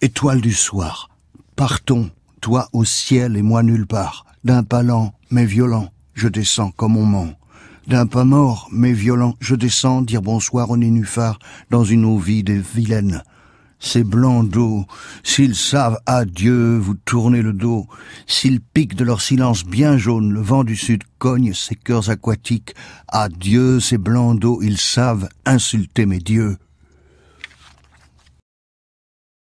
Étoile du soir, partons, toi au ciel et moi nulle part. D'un pas lent, mais violent, je descends comme on ment. D'un pas mort, mais violent, je descends dire bonsoir au nénuphar dans une eau vide et vilaine. Ces blancs d'eau, s'ils savent adieu, vous tournez le dos, s'ils piquent de leur silence bien jaune, le vent du sud cogne ces cœurs aquatiques, adieu, ces blancs d'eau, ils savent insulter mes dieux.